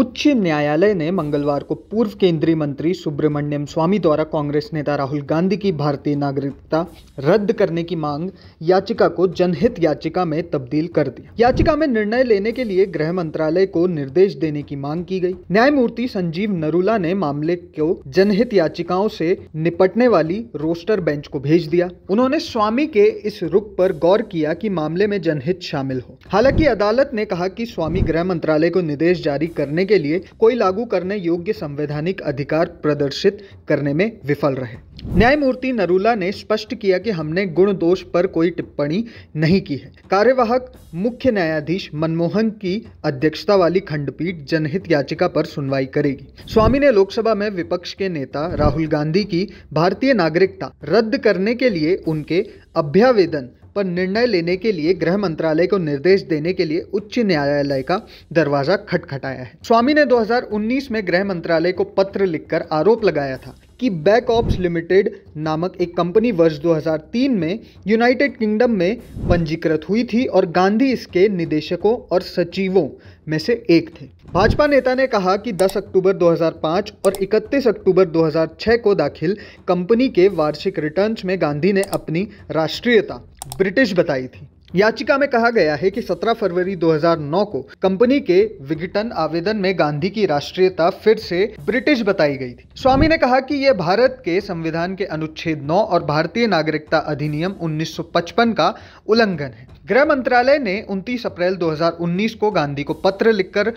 उच्च न्यायालय ने मंगलवार को पूर्व केंद्रीय मंत्री सुब्रमण्यम स्वामी द्वारा कांग्रेस नेता राहुल गांधी की भारतीय नागरिकता रद्द करने की मांग याचिका को जनहित याचिका में तब्दील कर दिया याचिका में निर्णय लेने के लिए गृह मंत्रालय को निर्देश देने की मांग की गई न्यायमूर्ति संजीव नरूला ने मामले को जनहित याचिकाओं से निपटने वाली रोस्टर बेंच को भेज दिया उन्होंने स्वामी के इस रुख पर गौर किया कि मामले में जनहित शामिल हो हालांकि अदालत ने कहा कि स्वामी गृह मंत्रालय को निर्देश जारी करने करने के लिए कोई लागू करने योग्य संवैधानिक अधिकार प्रदर्शित करने में विफल रहे न्यायमूर्ति नरूला ने स्पष्ट किया कि हमने गुण दोष पर कोई टिप्पणी नहीं की है कार्यवाहक मुख्य न्यायाधीश मनमोहन की अध्यक्षता वाली खंडपीठ जनहित याचिका पर सुनवाई करेगी स्वामी ने लोकसभा में विपक्ष के नेता राहुल गांधी की भारतीय नागरिकता रद्द करने के लिए उनके अभ्यावेदन पर निर्णय लेने के लिए गृह मंत्रालय को निर्देश देने के लिए उच्च न्यायालय का दरवाजा खटखटाया है स्वामी ने 2019 में गृह मंत्रालय को पत्र लिखकर आरोप लगाया था कि बैक ऑप्स लिमिटेड नामक एक कंपनी वर्ष 2003 में यूनाइटेड किंगडम में पंजीकृत हुई थी और गांधी इसके निदेशकों और सचिवों में से एक थे भाजपा नेता ने कहा कि 10 अक्टूबर 2005 और 31 अक्टूबर 2006 को दाखिल कंपनी के वार्षिक रिटर्न्स में गांधी ने अपनी राष्ट्रीयता ब्रिटिश बताई थी याचिका में कहा गया है कि 17 फरवरी 2009 को कंपनी के विघटन आवेदन में गांधी की राष्ट्रीयता फिर से ब्रिटिश बताई गई थी स्वामी ने कहा कि यह भारत के संविधान के अनुच्छेद 9 और भारतीय नागरिकता अधिनियम 1955 का उल्लंघन है गृह मंत्रालय ने 29 अप्रैल 2019 को गांधी को पत्र लिखकर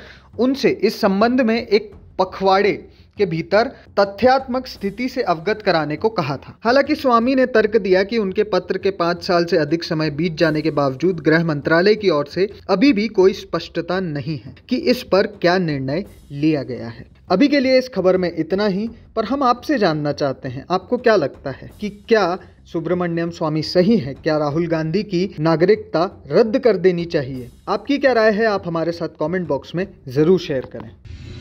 उनसे इस संबंध में एक पखवाड़े के भीतर तथ्यात्मक स्थिति से अवगत कराने को कहा था हालांकि स्वामी ने तर्क दिया कि उनके पत्र के पाँच साल से अधिक समय बीत जाने के बावजूद गृह मंत्रालय की ओर से अभी भी कोई स्पष्टता नहीं है कि इस पर क्या निर्णय लिया गया है अभी के लिए इस खबर में इतना ही पर हम आपसे जानना चाहते हैं आपको क्या लगता है कि क्या सुब्रमण्यम स्वामी सही है क्या राहुल गांधी की नागरिकता रद्द कर देनी चाहिए आपकी क्या राय है आप हमारे साथ कमेंट बॉक्स में ज़रूर शेयर करें